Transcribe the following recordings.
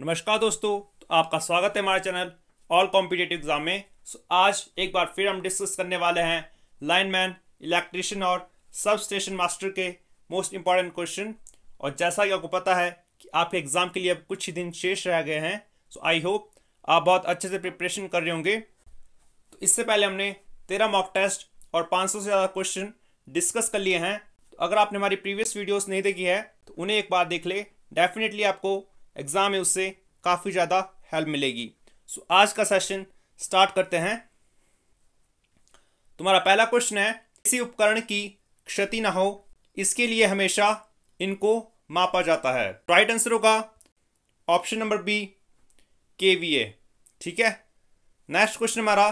नमस्कार दोस्तों तो आपका स्वागत है हमारे चैनल ऑल कॉम्पिटेटिव एग्जाम में सो आज एक बार फिर हम डिस्कस करने वाले हैं लाइनमैन इलेक्ट्रिशियन और सब स्टेशन मास्टर के मोस्ट इम्पॉर्टेंट क्वेश्चन और जैसा कि आपको पता है कि आपके एग्ज़ाम के लिए अब कुछ ही दिन शेष रह गए हैं सो आई होप आप बहुत अच्छे से प्रिपरेशन कर रहे होंगे तो इससे पहले हमने तेरह मॉक टेस्ट और पाँच से ज़्यादा क्वेश्चन डिस्कस कर लिए हैं तो अगर आपने हमारी प्रीवियस वीडियोज़ नहीं देखी है तो उन्हें एक बार देख ले डेफिनेटली आपको एग्ज़ाम में उससे काफ़ी ज़्यादा हेल्प मिलेगी सो आज का सेशन स्टार्ट करते हैं तुम्हारा पहला क्वेश्चन है किसी उपकरण की क्षति ना हो इसके लिए हमेशा इनको मापा जाता है राइट आंसर होगा option number B K V A ठीक है नेक्स्ट क्वेश्चन हमारा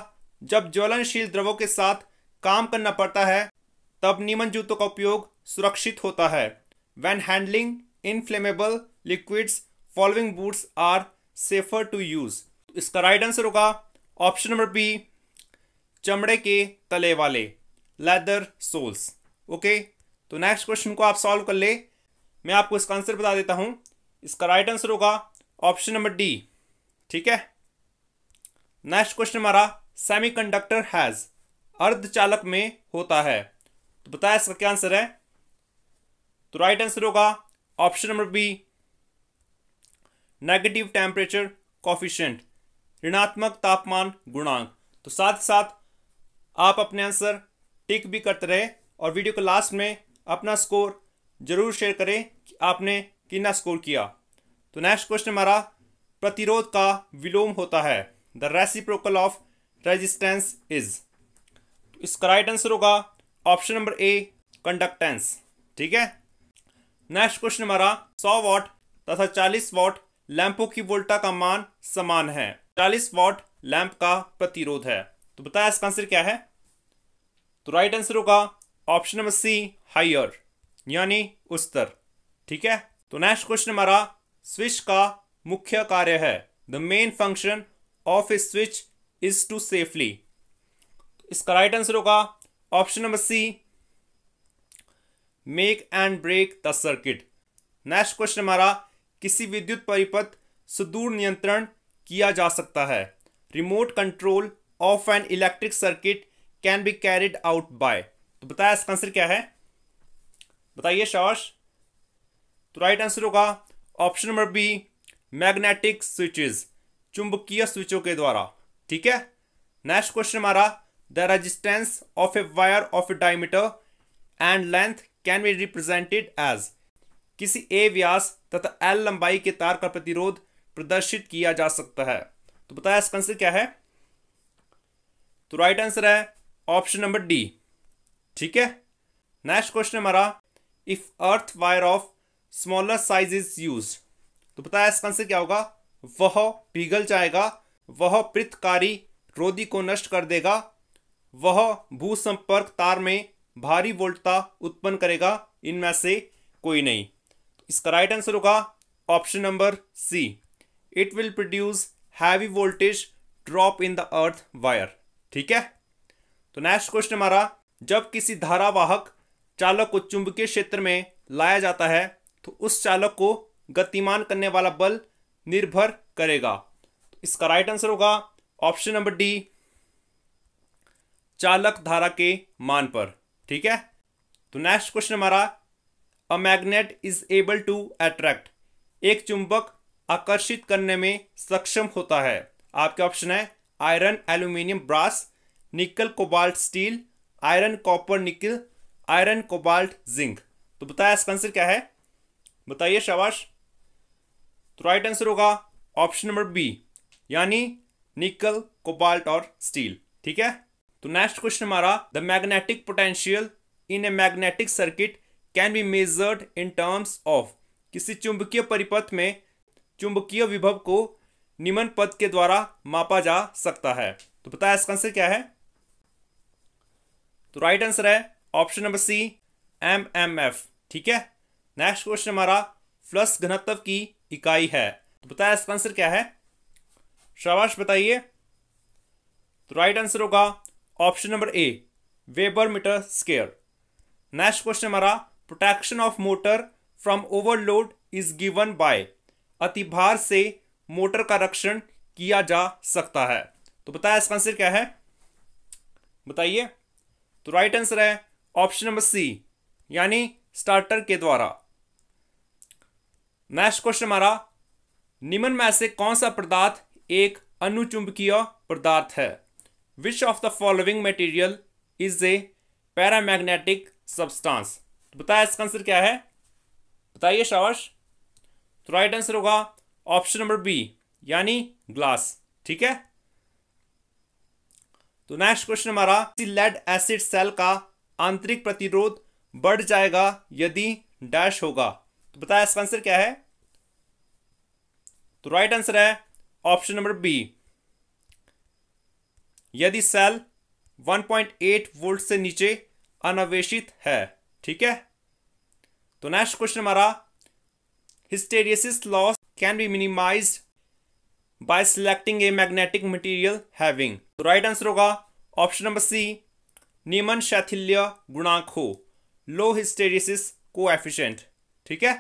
जब ज्वलनशील द्रवों के साथ काम करना पड़ता है तब नीमन जूतों का उपयोग सुरक्षित होता है when handling inflammable liquids following boots are safer to use इसका राइट आंसर होगा ऑप्शन नंबर बी चमड़े के तले वाले लेदर सोल्स ओके तो नेक्स्ट क्वेश्चन को आप सॉल्व कर ले मैं आपको इसका आंसर बता देता हूं इसका राइट आंसर होगा ऑप्शन नंबर डी ठीक है नेक्स्ट क्वेश्चन हमारा सेमीकंडक्टर हैज अर्धचालक में होता है तो बताया इसका क्या आंसर है तो राइट आंसर होगा option number B negative temperature coefficient ऋणात्मक तापमान गुणांक तो साथ साथ आप अपने आंसर टिक भी करते रहे और वीडियो के लास्ट में अपना स्कोर जरूर शेयर करें कि आपने कितना स्कोर किया तो नेक्स्ट क्वेश्चन हमारा प्रतिरोध का विलोम होता है the reciprocal of resistance is इसका राइट आंसर होगा ऑप्शन नंबर ए कंडक्टेंस ठीक है नेक्स्ट क्वेश्चन हमारा 100 वॉट तथा 40 वॉट लैंपों की वोल्टा का मान समान है चालीस वॉट लैंप का प्रतिरोध है तो बताया इसका आंसर क्या है तो राइट आंसर होगा ऑप्शन नंबर सी हाइयर यानी उत्तर ठीक है तो नेक्स्ट क्वेश्चन हमारा स्विच का मुख्य कार्य है the main function of a switch is to safely इसका राइट आंसर होगा option number C make and break the circuit next question हमारा किसी विद्युत परिपथ सुदूर नियंत्रण किया जा सकता है remote control of an electric circuit can be carried out by तो बताया इसका आंसर क्या है बताइए शाबाश तो राइट आंसर होगा option number B magnetic switches चुंबकीय स्विचों के द्वारा ठीक है नेक्स्ट क्वेश्चन हमारा the resistance of a wire of a diameter and length can be represented as किसी ए व्यास तथा एल लंबाई के तार का प्रतिरोध प्रदर्शित किया जा सकता है तो बताया इसका आंसर क्या है तो राइट आंसर है ऑप्शन नंबर डी ठीक है नेक्स्ट क्वेश्चन हमारा if earth wire of smaller size is use तो बताया इसका आंसर क्या होगा वह पिघल जाएगा वह पृथकारी रोधी को नष्ट कर देगा वह भूसंपर्क तार में भारी वोल्टता उत्पन्न करेगा इनमें से कोई नहीं इसका राइट आंसर होगा option number C it will produce heavy voltage drop in the earth wire ठीक है तो नेक्स्ट क्वेश्चन हमारा जब किसी धारावाहक चालक को चुंबकीय क्षेत्र में लाया जाता है तो उस चालक को गतिमान करने वाला बल निर्भर करेगा तो इसका राइट आंसर होगा ऑप्शन नंबर डी चालक धारा के मान पर ठीक है तो नेक्स्ट क्वेश्चन हमारा a magnet is able to attract एक चुंबक आकर्षित करने में सक्षम होता है आपके ऑप्शन है iron aluminium brass nickel cobalt steel iron copper nickel iron cobalt zinc तो बताया इसका आंसर क्या है बताइए शाबाश तो राइट आंसर होगा ऑप्शन नंबर बी यानी निकल कोबाल्ट और स्टील ठीक है तो नेक्स्ट क्वेश्चन हमारा the magnetic potential in a magnetic circuit can be measured in terms of किसी चुंबकीय परिपथ में चुंबकीय विभव को निम्न पद के द्वारा मापा जा सकता है तो बताया इसका आंसर क्या है तो राइट आंसर है option number C M M F ठीक है नेक्स्ट क्वेश्चन हमारा फ्लस घनत्व की इकाई है तो बताया इसका आंसर क्या है शाबाश बताइए तो राइट आंसर होगा option number A weber metre square next question हमारा protection of motor from overload is given by अति भार से मोटर का रक्षण किया जा सकता है तो बताया इसका आंसर क्या है बताइए तो राइट आंसर है ऑप्शन नंबर सी यानी स्टार्टर के द्वारा नेक्स्ट क्वेश्चन हमारा निम्न में से कौन सा पदार्थ एक अनुचुंबकीय पदार्थ है which of the following material is a paramagnetic substance तो बताया इसका आंसर क्या है बताइए शावश तो राइट आंसर होगा ऑप्शन नंबर बी यानी ग्लास ठीक है तो नेक्स्ट क्वेश्चन हमारा लेड एसिड सेल का आंतरिक प्रतिरोध बढ़ जाएगा यदि डैश होगा तो बताया इसका आंसर क्या है तो राइट आंसर है ऑप्शन नंबर बी यदि सेल 1.8 वोल्ट से नीचे अनावेशित है ठीक है तो नेक्स्ट क्वेश्चन हमारा hysteresis loss can be minimised by selecting a magnetic material having तो राइट आंसर होगा ऑप्शन नंबर सी नियमन शैथिल्य गुणांक हो लो हिस्टेरियसिस एफिशियंट ठीक है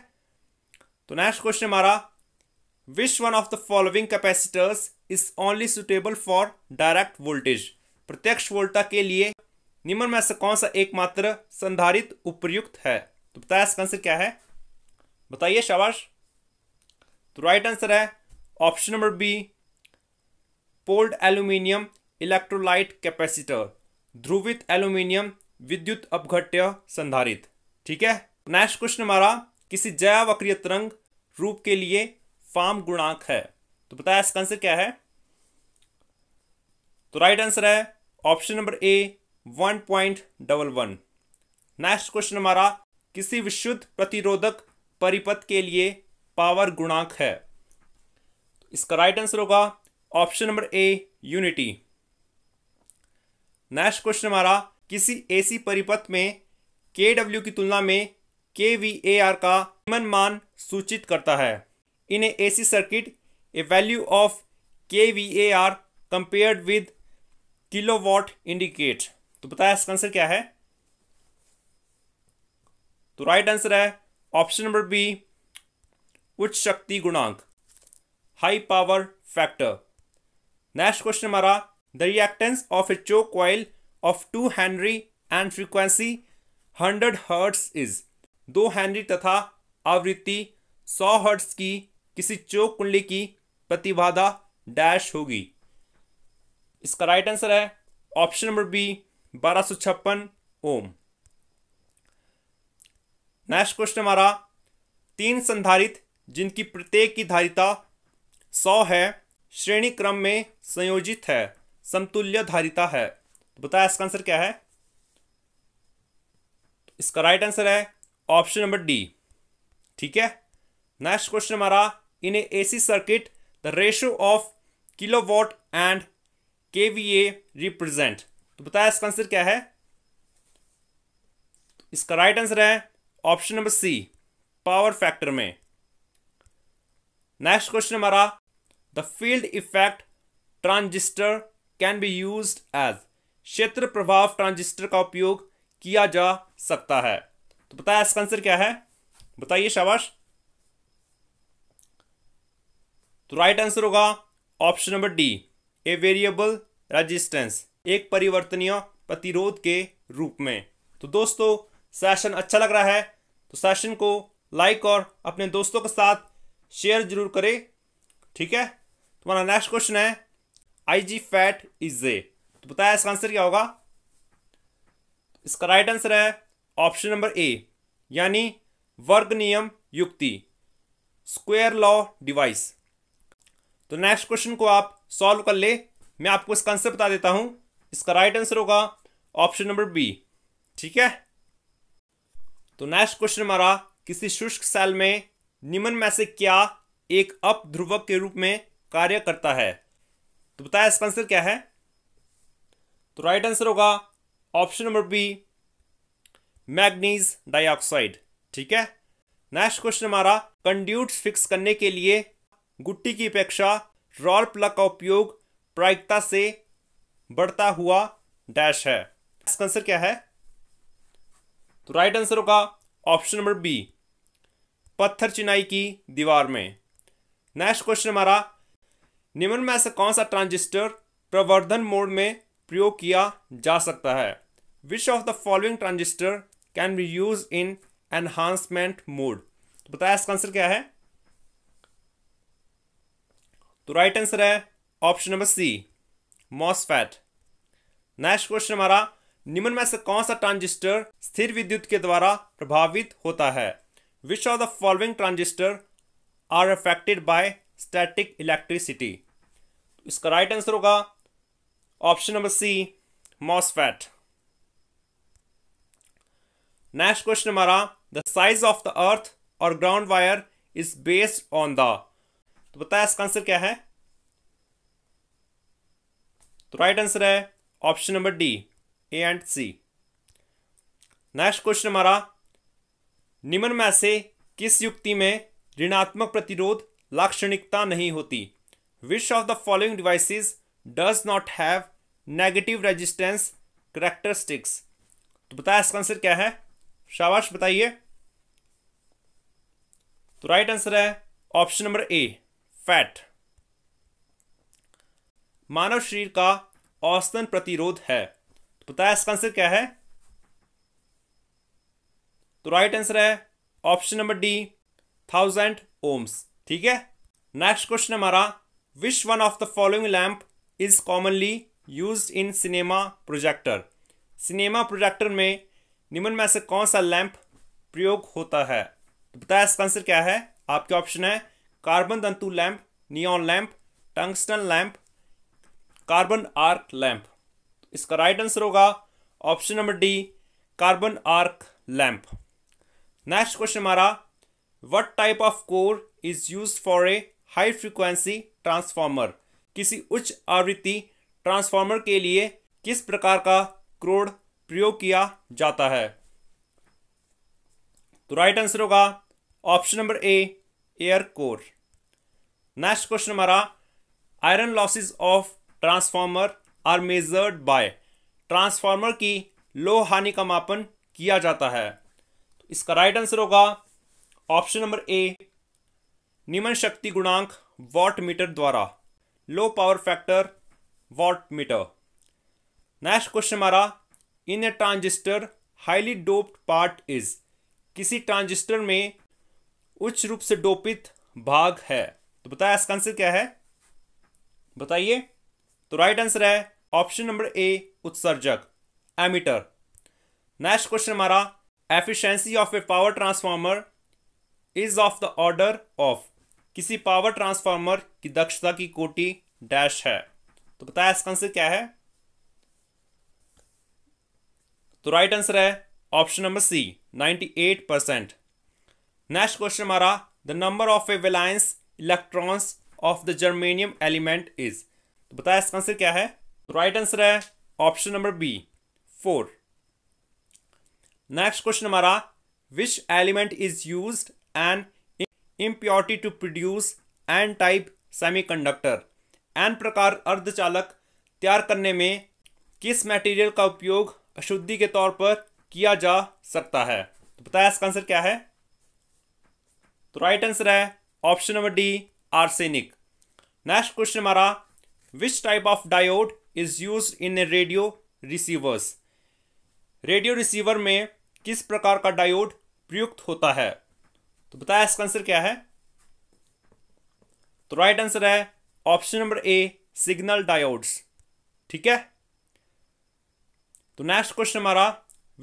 तो नेक्स्ट क्वेश्चन हमारा which one of the following capacitors is only suitable for direct voltage प्रत्यक्ष वोल्टा के लिए निम्न में से कौन सा एकमात्र संधारित उपयुक्त है तो बताया इसका आंसर क्या है बताइए शाबाश तो राइट आंसर है option number B poled aluminium electrolyte capacitor ध्रुवित एल्यूमिनियम विद्युत अपघट्य संधारित ठीक है नेक्स्ट क्वेश्चन हमारा किसी जया वक्रिय तरंग रूप के लिए फार्म गुणांक है तो बताया इसका आंसर क्या है तो राइट आंसर है option number A one point double one next question हमारा किसी विशुद्ध प्रतिरोधक परिपथ के लिए पावर गुणांक है तो इसका राइट आंसर होगा option number A unity next question हमारा किसी एसी परिपथ में के डब्ल्यू की तुलना में के वी ए आर का निम्न मान सूचित करता है in a AC circuit a value of K V A R compared with kilowatt indicate तो बताया इसका आंसर क्या है तो राइट आंसर है ऑप्शन नंबर बी उच्च शक्ति गुणांक high power factor next question हमारा the reactance of a choke coil of two henry and frequency hundred hertz is दो हैनरी तथा आवृत्ति सौ हर्ट्स की किसी चोक कुंडली की प्रतिबाधा डैश होगी इसका राइट आंसर है ऑप्शन नंबर बी बारह छप्पन ओम नेक्स्ट क्वेश्चन हमारा तीन संधारित जिनकी प्रत्येक की धारिता सौ है श्रेणी क्रम में संयोजित है समतुल्य धारिता है तो बताया इसका आंसर क्या है इसका राइट आंसर है ऑप्शन नंबर डी ठीक है नेक्स्ट क्वेश्चन हमारा in AC circuit the ratio of kilowatt and K V A represent तो बताया इसका आंसर क्या है इसका राइट आंसर है option number C power factor में नेक्स्ट क्वेश्चन हमारा the field effect transistor can be use as क्षेत्र प्रभाव ट्रांजिस्टर का उपयोग किया जा सकता है तो बताया इसका आंसर क्या है बताइए शाबाश तो राइट आंसर होगा option number D a variable resistance एक परिवर्तनीय प्रतिरोध के रूप में तो दोस्तों सेशन अच्छा लग रहा है तो सेशन को लाइक और अपने दोस्तों के साथ शेयर जरूर करें ठीक है तुम्हारा नेक्स्ट क्वेश्चन है आई जी फैट इज ए तो बताया इसका आंसर क्या होगा इसका राइट आंसर है ऑप्शन नंबर ए यानी वर्ग नियम युक्ति स्क्वेयर लॉ डिवाइस तो नेक्स्ट क्वेश्चन को आप सॉल्व कर ले मैं आपको इसका आंसर बता देता हूं इसका राइट आंसर होगा ऑप्शन नंबर बी ठीक है तो नेक्स्ट क्वेश्चन हमारा किसी शुष्क सेल में निम्न में से क्या एक अप ध्रुवक के रूप में कार्य करता है तो बताया इसका आंसर क्या है तो राइट आंसर होगा option number B manganese dioxide ठीक है नेक्स्ट क्वेश्चन हमारा कंड्यूट फिक्स करने के लिए गुट्टी की अपेक्षा रॉल प्लग का उपयोग प्रायिकता से बढ़ता हुआ डैश है इसका आंसर क्या है तो राइट आंसर होगा ऑप्शन नंबर बी पत्थर चिनाई की दीवार में नेक्स्ट क्वेश्चन हमारा निम्न में से कौन सा ट्रांजिस्टर प्रवर्धन मोड में प्रयोग किया जा सकता है which of the following transistor can be use in enhancement mode तो बताया इसका आंसर क्या है तो राइट आंसर है option number C MOSFET next question हमारा निम्न में से कौन सा ट्रांजिस्टर स्थिर विद्युत के द्वारा प्रभावित होता है which of the following transistor are affected by static electricity इसका राइट आंसर होगा option number C MOSFET next question हमारा the size of the earth और ground wire is based on the तो बताया इसका आंसर क्या है तो राइट आंसर है option number D A and C next question हमारा निम्न में से किस युक्ति में ऋणात्मक प्रतिरोध लाक्षणिकता नहीं होती which of the following devices does not have negative resistance characteristics तो बताया इसका आंसर क्या है शाबाश बताइए तो राइट आंसर है ऑप्शन नंबर ए फैट मानव शरीर का औसतन प्रतिरोध है पता तो है इसका आंसर क्या है तो राइट आंसर है option number D thousand ohms ठीक है नेक्स्ट क्वेश्चन हमारा which one of the following lamp is commonly use in cinema projector cinema projector में निम्न में से कौन सा लैंप प्रयोग होता है तो बताया इसका आंसर क्या है आपके ऑप्शन है कार्बन तंतु lamp neon lamp tungsten lamp carbon arc lamp इसका राइट आंसर होगा option number D carbon arc lamp next question हमारा what type of core is use for a high frequency transformer किसी उच्च आवृत्ति transformer के लिए किस प्रकार का क्रोड प्रयोग किया जाता है तो राइट आंसर होगा option number A air core next question हमारा iron losses of transformer are measured by transformer की लो हानि का मापन किया जाता है तो इसका राइट आंसर होगा ऑप्शन नंबर ए निमन शक्ति गुणांक वॉट मीटर द्वारा low power factor wattmeter next question हमारा in a transistor highly doped part is किसी ट्रांजिस्टर में उच्च रूप से डोपित भाग है तो बताया इसका आंसर क्या है बताइए तो राइट आंसर है ऑप्शन नंबर ए उत्सर्जक एमीटर नेक्स्ट क्वेश्चन हमारा efficiency of a power transformer is of the order of किसी पावर ट्रांसफार्मर की दक्षता की कोटि डैश है तो बताया इसका आंसर क्या है तो राइट आंसर है option number C 98 percent next question हमारा the number of a valence electrons of the germanium element is तो बताया इसका आंसर क्या है राइट तो आंसर है option number B four next question हमारा which element is use an impurity to produce N type semiconductor N प्रकार अर्धचालक तैयार करने में किस मटेरियल का उपयोग अशुद्धि के तौर पर किया जा सकता है तो बताया इसका आंसर क्या है तो राइट आंसर है option number D arsenic next question हमारा which type of diode is use in radio receivers radio receiver में किस प्रकार का डायोड प्रयुक्त होता है तो बताया इसका आंसर क्या है तो राइट आंसर है option number A signal diodes ठीक है तो नेक्स्ट क्वेश्चन हमारा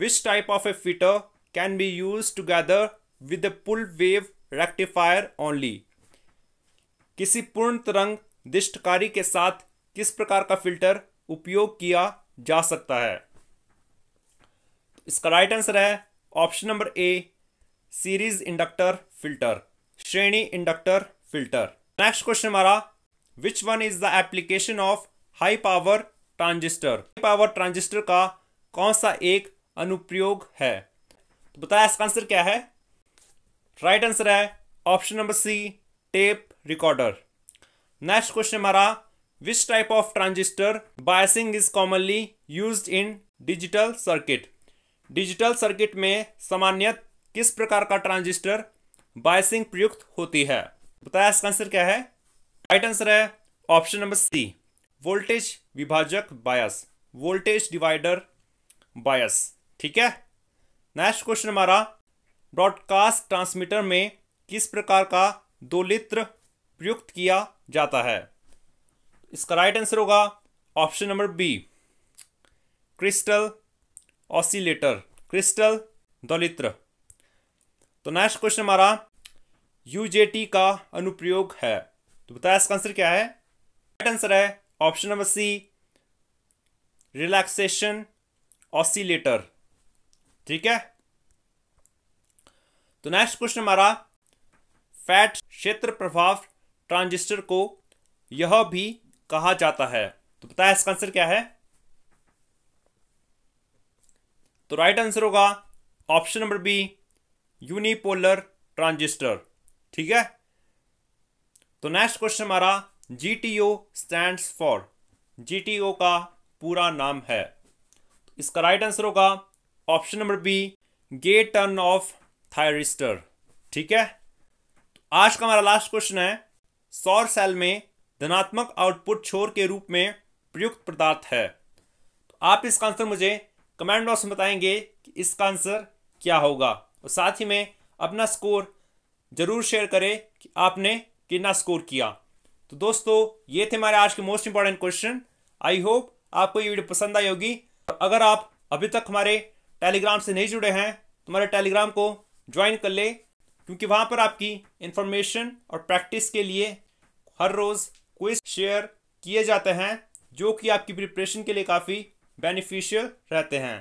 which type of a filter can be use together with full wave rectifier only किसी पूर्ण तरंग दिष्टकारी के साथ किस प्रकार का फिल्टर उपयोग किया जा सकता है तो इसका राइट आंसर है option number A series inductor filter श्रेणी इंडक्टर फिल्टर नेक्स्ट क्वेश्चन हमारा which one is the application of high power transistor high power transistor का कौन सा एक अनुप्रयोग है तो बताया इसका आंसर क्या है राइट right आंसर है option number C tape recorder next question हमारा Which type of transistor biasing is commonly used in digital circuit? Digital circuit में सामान्यत किस प्रकार का ट्रांजिस्टर बायसिंग प्रयुक्त होती है बताया इसका आंसर क्या है राइट आंसर है ऑप्शन नंबर सी वोल्टेज विभाजक बायस वोल्टेज डिवाइडर बायस ठीक है नेक्स्ट क्वेश्चन हमारा ब्रॉडकास्ट ट्रांसमीटर में किस प्रकार का दो लित्र प्रयुक्त किया जाता है इसका राइट आंसर होगा option number B crystal oscillator crystal दलित्र तो नेक्स्ट क्वेश्चन हमारा यूजेटी का अनुप्रयोग है तो बताया इसका आंसर क्या है राइट आंसर है option number C relaxation oscillator ठीक है तो नेक्स्ट क्वेश्चन हमारा फैट क्षेत्र प्रभाव ट्रांजिस्टर को यह भी कहा जाता है तो बताया इसका आंसर क्या है तो राइट आंसर होगा option number B unipolar transistor ठीक है तो नेक्स्ट क्वेश्चन हमारा G stands stand for GTO का पूरा नाम है तो इसका राइट आंसर होगा option number B gate turn off thyristor ठीक है तो आज का हमारा लास्ट क्वेश्चन है सौर सेल में धनात्मक आउटपुट छोर के रूप में प्रयुक्त पदार्थ है तो आप इसका आंसर मुझे कमेंट बॉक्स में बताएंगे कि इसका आंसर क्या होगा और साथ ही में अपना स्कोर ज़रूर शेयर करें कि आपने कितना स्कोर किया तो दोस्तों ये थे हमारे आज के most important question I hope आपको ये वीडियो पसंद आई होगी तो अगर आप अभी तक हमारे टेलीग्राम से नहीं जुड़े हैं तो हमारे टेलीग्राम को ज्वाइन कर ले क्योंकि वहाँ पर आपकी इन्फॉर्मेशन और प्रैक्टिस के लिए हर रोज़ क्विज शेयर किए जाते हैं जो कि आपकी प्रिपरेशन के लिए काफ़ी बेनिफिशियल रहते हैं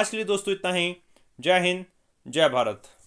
आज के लिए दोस्तों इतना ही जय हिंद जय भारत